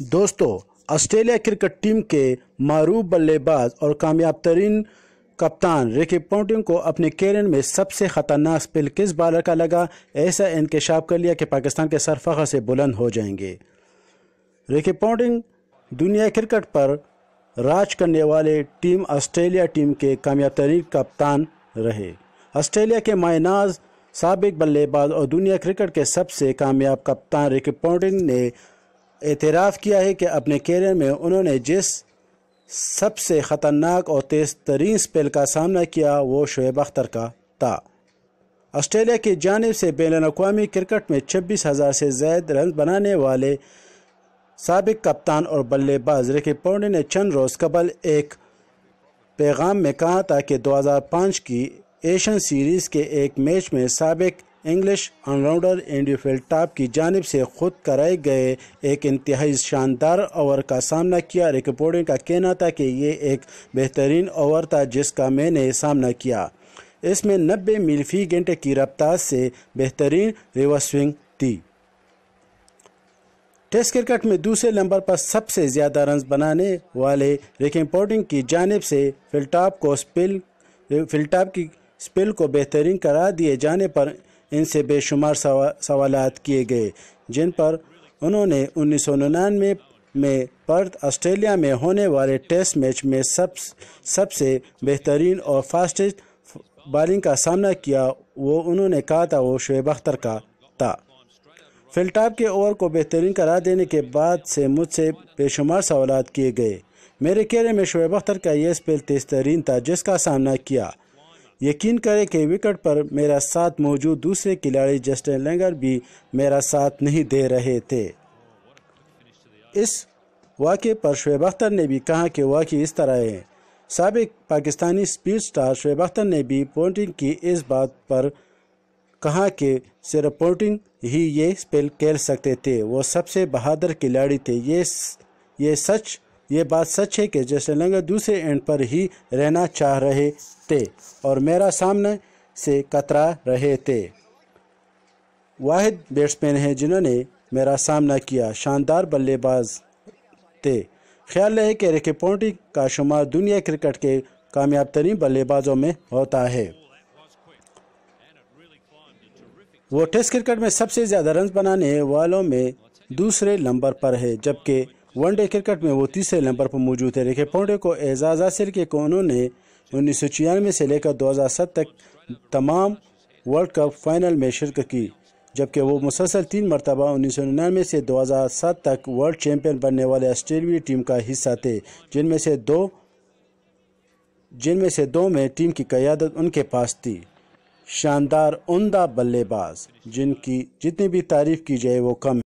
दोस्तों Australia cricket team के मरूब बल्लेबाज और कामयाब तरीन कप्तान रिकी पोंटिंग को अपने कैरियर में सबसे खतरनाक स्पेल किस बॉलर का लगा ऐसा इंकशाफ कर लिया कि पाकिस्तान के सरफा से बुलंद हो जाएंगे रिकी पोंटिंग दुनिया क्रिकेट पर राज करने वाले टीम ऑस्ट्रेलिया टीम के कामयाब तरीन कप्तान रहे ऑस्ट्रेलिया के मायनाज सबक बल्लेबाज और दुनिया क्रिकेट के सबसे कामयाब कप्तान रिकी पोंटिंग ने एतराफ़ किया है कि अपने कैरियर में उन्होंने जिस सबसे ख़तरनाक और तेज़ तरीन स्पेल का सामना किया वो शुएब अख्तर का था ऑस्ट्रेलिया की जानब से बैन अवी क्रिकेट में छब्बीस हज़ार से ज्यादा रन बनाने वाले सबक कप्तान और बल्लेबाज रिकी पोंडे ने चंद रोज़ कबल एक पैगाम में कहा था कि 2005 की एशियन सीरीज़ के एक मैच में सबक इंग्लिश ऑलराउंडर एंड्यूफेल फिल्टाप की जानब से खुद कराए गए एक इंतहाई शानदार ओवर का सामना किया रिकपोर्टिंग का कहना था कि ये एक बेहतरीन ओवर था जिसका मैंने सामना किया इसमें नब्बे मील फी घंटे की रफ्तार से बेहतरीन रिवर्स स्विंग थी टेस्ट क्रिकेट में दूसरे नंबर पर सबसे ज़्यादा रन बनाने वाले रिकिंग पोर्टिंग की जानब से फिल्टाप को स्पिल फिल्टाप की स्पिल को बेहतरीन करा दिए जाने पर इनसे बेशुमार सवाल किए गए जिन पर उन्होंने उन्नीस सौ निन्यानवे में पर्थ ऑस्ट्रेलिया में होने वाले टेस्ट मैच में सब सबसे बेहतरीन और फास्टेस्ट बॉलिंग का सामना किया वो उन्होंने कहा था वो शुएब अख्तर का था फिल्टाप के ओवर को बेहतरीन करार देने के बाद से मुझसे बेशुमार सवाल किए गए मेरे कैरियर में शुएब अख्तर का यह स्पेल तेज तरीन था जिसका सामना किया यकीन करें कि विकेट पर मेरा साथ मौजूद दूसरे खिलाड़ी जस्टिन लेंगर भी मेरा साथ नहीं दे रहे थे इस वाक़े पर शुब अख्तर ने भी कहा कि वाक़ इस तरह है सबक पाकिस्तानी स्पीड स्टार शुब अख्तर ने भी पोटिंग की इस बात पर कहा कि सिर्फ पोटिंग ही ये स्पेल खेल सकते थे वो सबसे बहादुर खिलाड़ी थे ये ये सच ये बात सच है कि जैसलंगा दूसरे एंड पर ही रहना चाह रहे थे और मेरा सामने से कतरा रहे थे वाहिद बैट्समैन हैं जिन्होंने मेरा सामना किया शानदार बल्लेबाज थे ख्याल रहे कि रेखे पोंटिंग का शुमार दुनिया क्रिकेट के कामयाब तरीन बल्लेबाजों में होता है वो टेस्ट क्रिकेट में सबसे ज़्यादा रन बनाने वालों में दूसरे नंबर पर है जबकि वनडे क्रिकेट में वो तीसरे नंबर पर मौजूद है रेखे पोंडे को एजाज आसिर के कोनों ने उन्नीस सौ छियानवे से लेकर दो हज़ार सात तक तमाम वर्ल्ड कप फाइनल में शिरकत की जबकि वो मुसलसल तीन मरतबा उन्नीस सौ निन्यानवे से दो हज़ार सात तक वर्ल्ड चैम्पियन बनने वाले आस्ट्रेलिया टीम का हिस्सा थे जिनमें से दो जिनमें से दो में टीम की क्यादत उनके पास थी शानदार उमदा बल्लेबाज जिनकी जितनी भी तारीफ की जाए वो कम